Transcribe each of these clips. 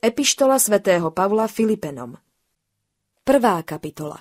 Epištola svätého Pavla Filipenom Prvá kapitola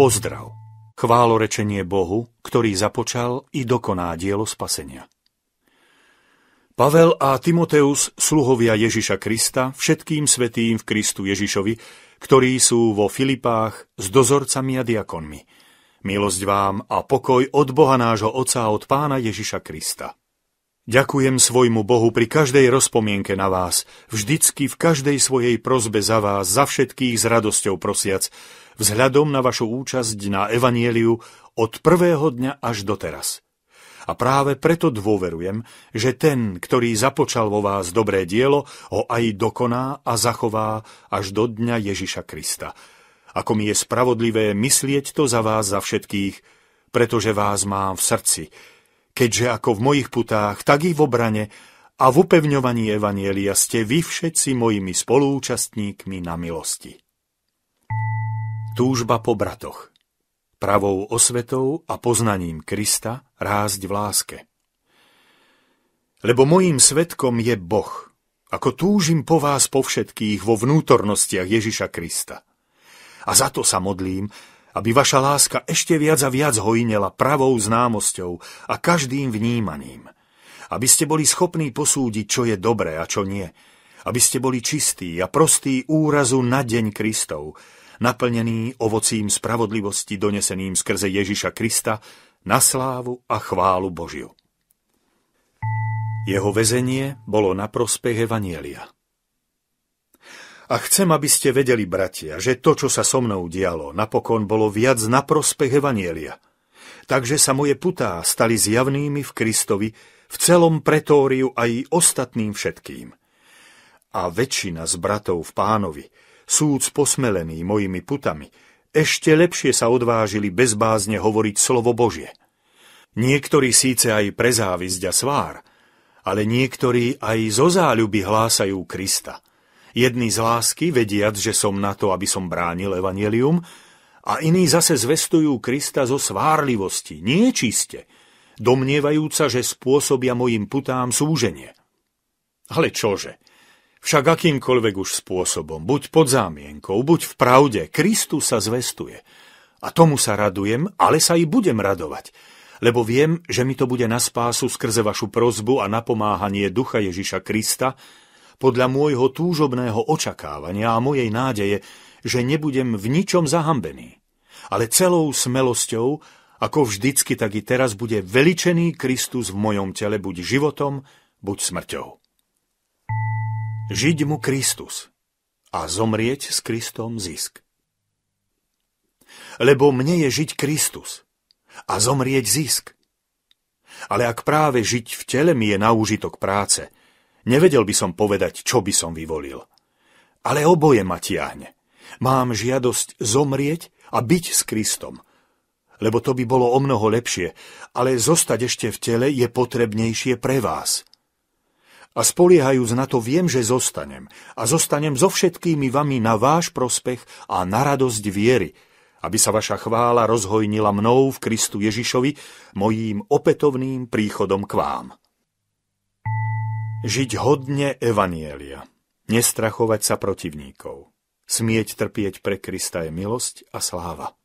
Pozdrav. Chválorečenie Bohu, ktorý započal i dokoná dielo spasenia. Pavel a Timoteus, sluhovia Ježiša Krista, všetkým svetým v Kristu Ježišovi, ktorí sú vo Filipách s dozorcami a diakonmi. Milosť vám a pokoj od Boha nášho Oca a od Pána Ježiša Krista. Ďakujem svojmu Bohu pri každej rozpomienke na vás, vždycky v každej svojej prozbe za vás, za všetkých s radosťou prosiac, vzhľadom na vašu účasť na Evanieliu od prvého dňa až do teraz. A práve preto dôverujem, že ten, ktorý započal vo vás dobré dielo, ho aj dokoná a zachová až do dňa Ježiša Krista. Ako mi je spravodlivé myslieť to za vás za všetkých, pretože vás mám v srdci, keďže ako v mojich putách, tak i v obrane a v upevňovaní Evanielia ste vy všetci mojimi spolúčastníkmi na milosti. Túžba po bratoch Pravou osvetou a poznaním Krista rásť v láske. Lebo mojím svetkom je Boh, ako túžim po vás po všetkých vo vnútornostiach Ježiša Krista. A za to sa modlím, aby vaša láska ešte viac a viac hojnela pravou známosťou a každým vnímaním. Aby ste boli schopní posúdiť, čo je dobré a čo nie. Aby ste boli čistí a prostí úrazu na deň Kristov, naplnený ovocím spravodlivosti doneseným skrze Ježiša Krista na slávu a chválu Božiu. Jeho väzenie bolo na prospech Evanielia. A chcem, aby ste vedeli, bratia, že to, čo sa so mnou dialo, napokon bolo viac na prospech Evanielia. Takže sa moje putá stali zjavnými v Kristovi, v celom pretóriu aj ostatným všetkým. A väčšina z bratov v pánovi, súc posmelení mojimi putami, ešte lepšie sa odvážili bezbázne hovoriť slovo Božie. Niektorí síce aj pre závisť a svár, ale niektorí aj zo záľuby hlásajú Krista – Jedný z lásky, vediac, že som na to, aby som bránil evanelium, a iní zase zvestujú Krista zo svárlivosti, niečiste, domnievajúca, že spôsobia mojim putám súženie. Ale čože? Však akýmkoľvek už spôsobom, buď pod zámienkou, buď v pravde, Kristu sa zvestuje. A tomu sa radujem, ale sa i budem radovať, lebo viem, že mi to bude na spásu skrze vašu prozbu a napomáhanie Ducha Ježiša Krista, podľa môjho túžobného očakávania a mojej nádeje, že nebudem v ničom zahambený, ale celou smelosťou, ako vždycky, tak i teraz bude veličený Kristus v mojom tele buď životom, buď smrťou. Žiť mu Kristus a zomrieť s Kristom zisk. Lebo mne je žiť Kristus a zomrieť zisk. Ale ak práve žiť v tele mi je na úžitok práce – Nevedel by som povedať, čo by som vyvolil. Ale oboje ma tiahne. Mám žiadosť zomrieť a byť s Kristom, lebo to by bolo o mnoho lepšie, ale zostať ešte v tele je potrebnejšie pre vás. A spoliehajúc na to, viem, že zostanem. A zostanem so všetkými vami na váš prospech a na radosť viery, aby sa vaša chvála rozhojnila mnou v Kristu Ježišovi, mojím opätovným príchodom k vám. Žiť hodne Evanielia, nestrachovať sa protivníkov, smieť trpieť pre Krista je milosť a sláva.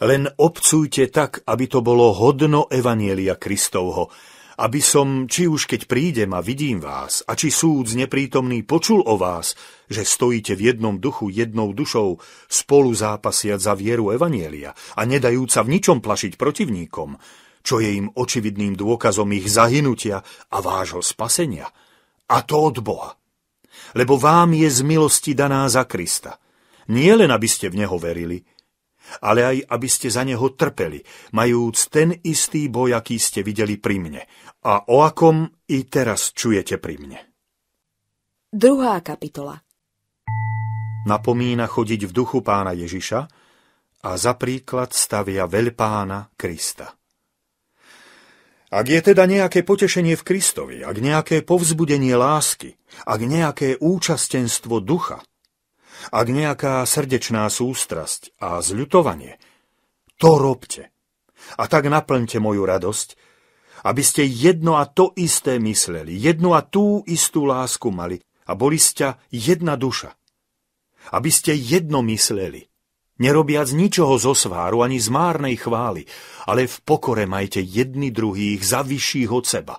Len obcujte tak, aby to bolo hodno Evanielia Kristovho, aby som, či už keď prídem a vidím vás, a či súd neprítomný počul o vás, že stojíte v jednom duchu, jednou dušou, spolu zápasiať za vieru Evanielia a nedajúca v ničom plašiť protivníkom, čo je im očividným dôkazom ich zahynutia a vášho spasenia. A to od Boha. Lebo vám je z milosti daná za Krista. Nie len, aby ste v Neho verili, ale aj, aby ste za Neho trpeli, majúc ten istý boj, aký ste videli pri mne a o akom i teraz čujete pri mne. Druhá kapitola Napomína chodiť v duchu pána Ježiša, a za príklad stavia veľpána Krista. Ak je teda nejaké potešenie v Kristovi, ak nejaké povzbudenie lásky, ak nejaké účastenstvo ducha, ak nejaká srdečná sústrasť a zľutovanie, to robte. A tak naplňte moju radosť, aby ste jedno a to isté mysleli, jednu a tú istú lásku mali a boli ste jedna duša. Aby ste jedno mysleli, nerobiac ničoho zo sváru ani z márnej chvály, ale v pokore majte jedni druhých za vyšších od seba,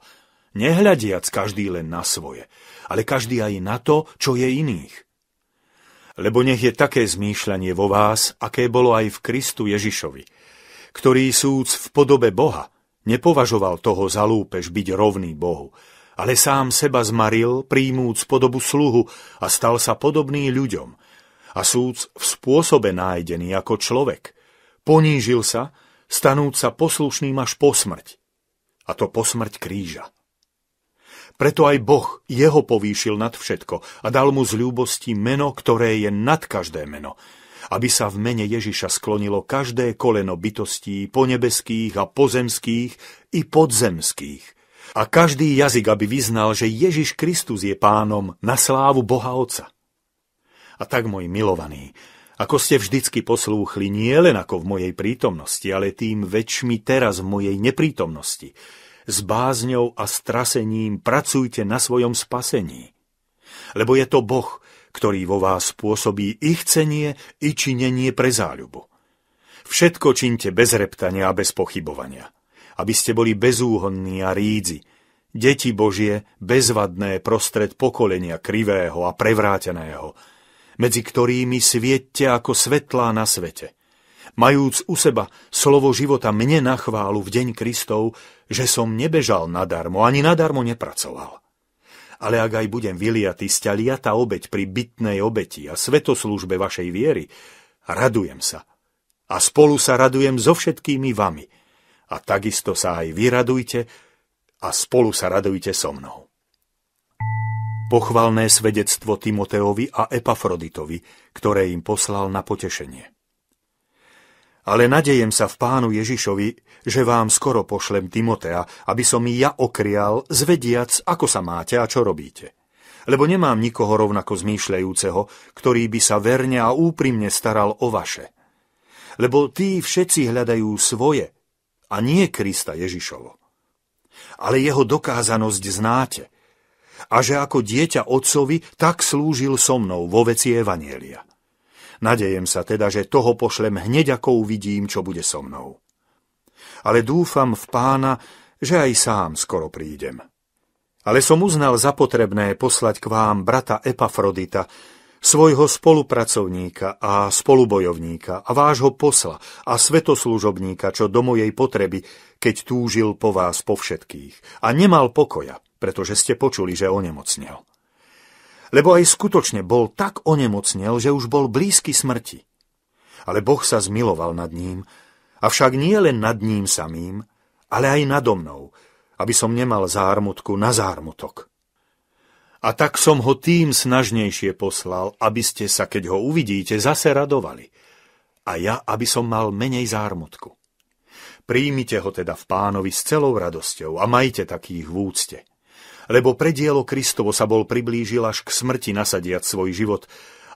nehľadiac každý len na svoje, ale každý aj na to, čo je iných. Lebo nech je také zmýšľanie vo vás, aké bolo aj v Kristu Ježišovi, ktorý súc v podobe Boha nepovažoval toho za lúpež byť rovný Bohu, ale sám seba zmaril, príjmúc podobu sluhu a stal sa podobný ľuďom – a súc v spôsobe nájdený ako človek. Ponížil sa, stanúť sa poslušným až po smrť. A to po smrť kríža. Preto aj Boh jeho povýšil nad všetko a dal mu z ľúbosti meno, ktoré je nad každé meno, aby sa v mene Ježiša sklonilo každé koleno bytostí ponebeských a pozemských i podzemských. A každý jazyk, aby vyznal, že Ježiš Kristus je pánom na slávu Boha Otca. A tak, môj milovaný, ako ste vždycky poslúchli nie len ako v mojej prítomnosti, ale tým väčšmi teraz v mojej neprítomnosti. S bázňou a strasením pracujte na svojom spasení. Lebo je to Boh, ktorý vo vás pôsobí i chcenie, i činenie pre záľubu. Všetko činte bez reptania a bez pochybovania, aby ste boli bezúhonní a rídzi, deti Božie, bezvadné prostred pokolenia krivého a prevráteného, medzi ktorými sviette ako svetlá na svete. Majúc u seba slovo života mne na chválu v deň Kristov, že som nebežal nadarmo, ani nadarmo nepracoval. Ale ak aj budem vyliatý z liata obeď pri bytnej obeti a svetoslúžbe vašej viery, radujem sa. A spolu sa radujem so všetkými vami. A takisto sa aj vyradujte a spolu sa radujte so mnou pochvalné svedectvo Timoteovi a Epafroditovi, ktoré im poslal na potešenie. Ale nadejem sa v pánu Ježišovi, že vám skoro pošlem Timotea, aby som i ja okrial, zvediac, ako sa máte a čo robíte. Lebo nemám nikoho rovnako zmýšľajúceho, ktorý by sa verne a úprimne staral o vaše. Lebo tí všetci hľadajú svoje, a nie Krista Ježišovo. Ale jeho dokázanosť znáte – a že ako dieťa otcovi, tak slúžil so mnou vo veci Evanielia. Nadejem sa teda, že toho pošlem hneď ako uvidím, čo bude so mnou. Ale dúfam v pána, že aj sám skoro prídem. Ale som uznal za potrebné poslať k vám brata Epafrodita, svojho spolupracovníka a spolubojovníka a vášho posla a svetoslúžobníka, čo do mojej potreby, keď túžil po vás po všetkých a nemal pokoja pretože ste počuli, že onemocnel. Lebo aj skutočne bol tak onemocnel, že už bol blízky smrti. Ale Boh sa zmiloval nad ním, avšak nie len nad ním samým, ale aj nado mnou, aby som nemal zármutku na zármutok. A tak som ho tým snažnejšie poslal, aby ste sa, keď ho uvidíte, zase radovali. A ja, aby som mal menej zármutku. Príjmite ho teda v pánovi s celou radosťou a majte takých v úcte lebo predielo Kristovo sa bol priblížil až k smrti nasadiať svoj život,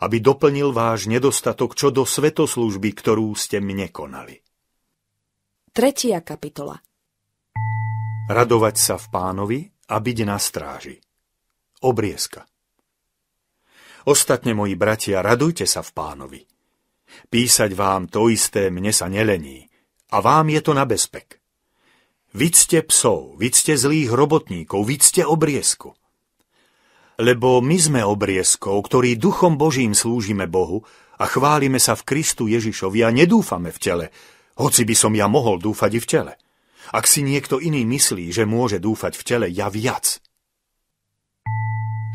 aby doplnil váš nedostatok čo do svetoslúžby, ktorú ste mne konali. Tretia kapitola Radovať sa v pánovi a byť na stráži. Obrieska Ostatne, moji bratia, radujte sa v pánovi. Písať vám to isté mne sa nelení a vám je to na bezpek vidzte psov, vidzte zlých robotníkov, vidzte obriesku. Lebo my sme obrieskou, ktorý duchom Božím slúžime Bohu a chválime sa v Kristu Ježišovi a nedúfame v tele, hoci by som ja mohol dúfať i v tele. Ak si niekto iný myslí, že môže dúfať v tele, ja viac.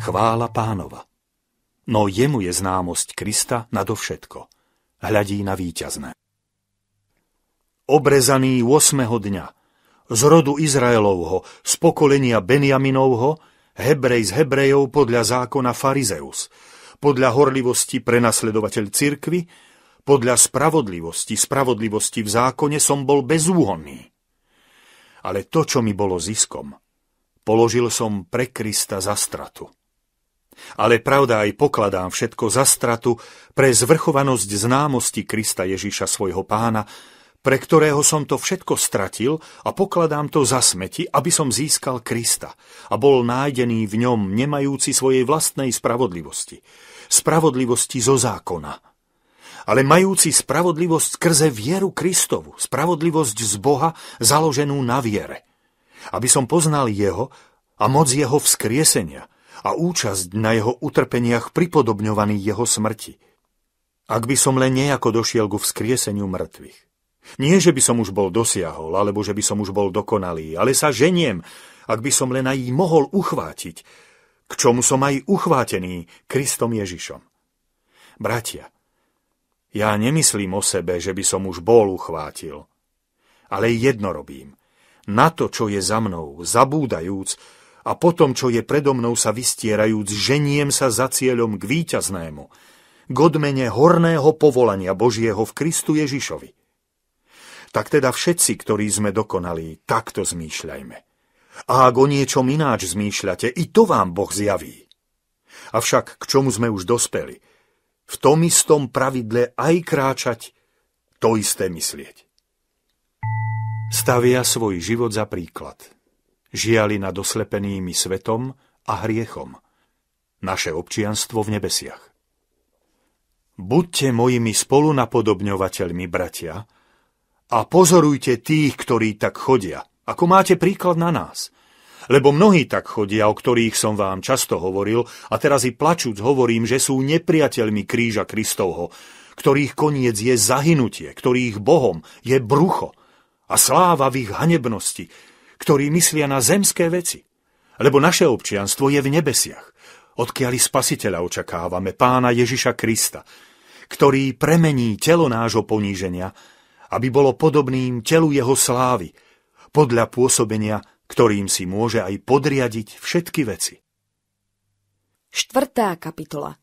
Chvála pánova. No jemu je známosť Krista nadovšetko. Hľadí na víťazné. Obrezaný 8. dňa – z rodu Izraelovho, z pokolenia Benjaminovho, Hebrej z Hebrejov podľa zákona farizeus, podľa horlivosti prenasledovateľ cirkvy, podľa spravodlivosti, spravodlivosti v zákone som bol bezúhonný. Ale to, čo mi bolo ziskom, položil som pre Krista za stratu. Ale pravda aj pokladám všetko za stratu pre zvrchovanosť známosti Krista Ježíša svojho pána, pre ktorého som to všetko stratil a pokladám to za smeti, aby som získal Krista a bol nájdený v ňom, nemajúci svojej vlastnej spravodlivosti, spravodlivosti zo zákona, ale majúci spravodlivosť skrze vieru Kristovu, spravodlivosť z Boha založenú na viere, aby som poznal Jeho a moc Jeho vzkriesenia a účasť na Jeho utrpeniach pripodobňovaný Jeho smrti. Ak by som len nejako došiel ku vzkrieseniu mŕtvych. Nie, že by som už bol dosiahol, alebo že by som už bol dokonalý, ale sa ženiem, ak by som len aj mohol uchvátiť, k čomu som aj uchvátený Kristom Ježišom. Bratia, ja nemyslím o sebe, že by som už bol uchvátil, ale jedno robím. Na to, čo je za mnou, zabúdajúc, a potom, čo je predo mnou sa vystierajúc, ženiem sa za cieľom k víťaznému, k odmene horného povolania Božieho v Kristu Ježišovi tak teda všetci, ktorí sme dokonali, takto zmýšľajme. A ak o niečom ináč zmýšľate, i to vám Boh zjaví. Avšak k čomu sme už dospeli? V tom istom pravidle aj kráčať, to isté myslieť. Stavia svoj život za príklad. Žiali nad oslepenými svetom a hriechom. Naše občianstvo v nebesiach. Buďte mojimi spolunapodobňovateľmi, bratia, a pozorujte tých, ktorí tak chodia, ako máte príklad na nás. Lebo mnohí tak chodia, o ktorých som vám často hovoril, a teraz i plačúc hovorím, že sú nepriateľmi kríža Kristovho, ktorých koniec je zahynutie, ktorých Bohom je brucho a sláva v ich hanebnosti, ktorí myslia na zemské veci. Lebo naše občianstvo je v nebesiach, odkiaľ spasiteľa očakávame, pána Ježiša Krista, ktorý premení telo nášho poníženia, aby bolo podobným telu jeho slávy, podľa pôsobenia, ktorým si môže aj podriadiť všetky veci. Štvrtá kapitola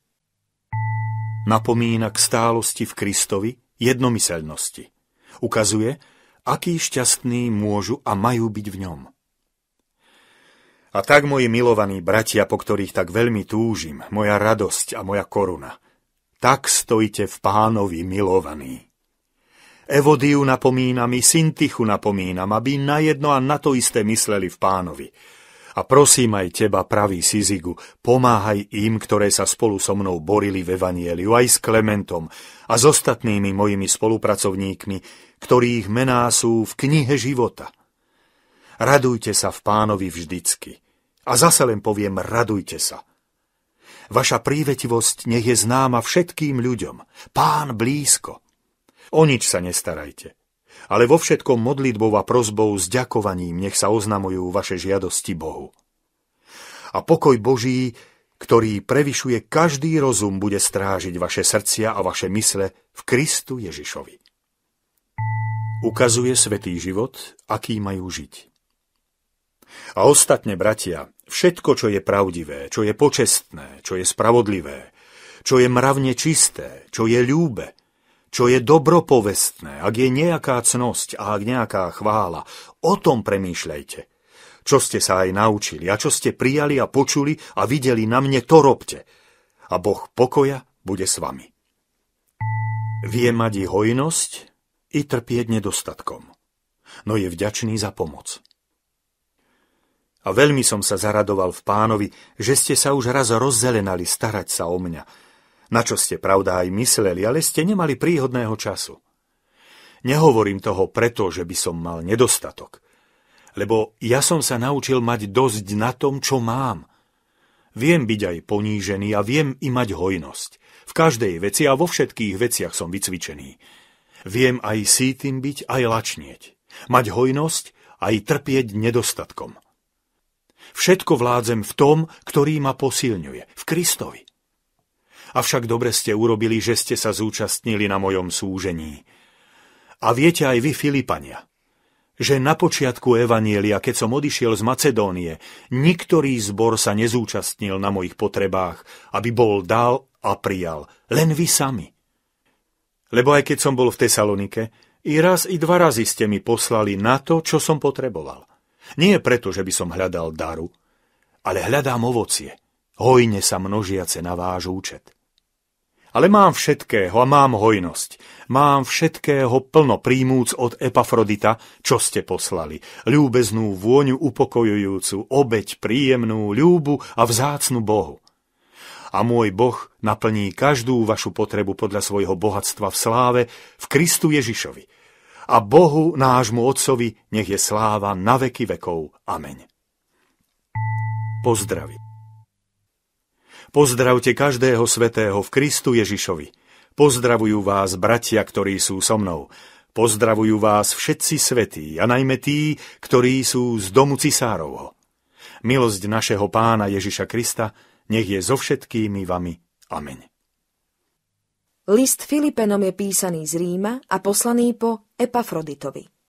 Napomína k stálosti v Kristovi jednomyselnosti. Ukazuje, akí šťastní môžu a majú byť v ňom. A tak, moji milovaní bratia, po ktorých tak veľmi túžim, moja radosť a moja koruna, tak stojte v pánovi milovaní. Evodiu napomínam i Sintichu napomínam, aby na jedno a na to isté mysleli v pánovi. A prosím aj teba, pravý Sizigu, pomáhaj im, ktoré sa spolu so mnou borili v Evanieliu, aj s Klementom a s ostatnými mojimi spolupracovníkmi, ktorých mená sú v knihe života. Radujte sa v pánovi vždycky. A zase len poviem, radujte sa. Vaša prívetivosť nech je známa všetkým ľuďom. Pán blízko. O nič sa nestarajte. Ale vo všetkom modlitbou a prozbou s ďakovaním nech sa oznamujú vaše žiadosti Bohu. A pokoj Boží, ktorý prevyšuje každý rozum, bude strážiť vaše srdcia a vaše mysle v Kristu Ježišovi. Ukazuje svetý život, aký majú žiť. A ostatne, bratia, všetko, čo je pravdivé, čo je počestné, čo je spravodlivé, čo je mravne čisté, čo je ľúbe, čo je dobropovestné, ak je nejaká cnosť a ak nejaká chvála, o tom premýšľajte. Čo ste sa aj naučili a čo ste prijali a počuli a videli na mne, to robte. A Boh pokoja bude s vami. Vie mať i hojnosť, i trpieť nedostatkom, no je vďačný za pomoc. A veľmi som sa zaradoval v pánovi, že ste sa už raz rozzelenali starať sa o mňa, na čo ste pravda aj mysleli, ale ste nemali príhodného času. Nehovorím toho preto, že by som mal nedostatok, lebo ja som sa naučil mať dosť na tom, čo mám. Viem byť aj ponížený a viem i mať hojnosť. V každej veci a vo všetkých veciach som vycvičený. Viem aj sítim byť, aj lačnieť. Mať hojnosť, aj trpieť nedostatkom. Všetko vládzem v tom, ktorý ma posilňuje, v Kristovi. Avšak dobre ste urobili, že ste sa zúčastnili na mojom súžení. A viete aj vy, Filipania, že na počiatku Evanielia, keď som odišiel z Macedónie, niktorý zbor sa nezúčastnil na mojich potrebách, aby bol dal a prijal. Len vy sami. Lebo aj keď som bol v Tesalonike, i raz, i dva razy ste mi poslali na to, čo som potreboval. Nie preto, že by som hľadal daru, ale hľadám ovocie, hojne sa množiace na váš účet. Ale mám všetkého a mám hojnosť. Mám všetkého plno príjmúc od Epafrodita, čo ste poslali. Ľúbeznú vôňu upokojujúcu, obeď príjemnú, ľúbu a vzácnu Bohu. A môj Boh naplní každú vašu potrebu podľa svojho bohatstva v sláve v Kristu Ježišovi. A Bohu, nášmu Otcovi, nech je sláva na veky vekov. Amen. Pozdravím. Pozdravte každého svetého v Kristu Ježišovi. Pozdravujú vás bratia, ktorí sú so mnou. Pozdravujú vás všetci svetí, a najmä tí, ktorí sú z domu Cisárovho. Milosť našeho pána Ježiša Krista nech je so všetkými vami. Amen. List Filipenom je písaný z Ríma a poslaný po Epafroditovi.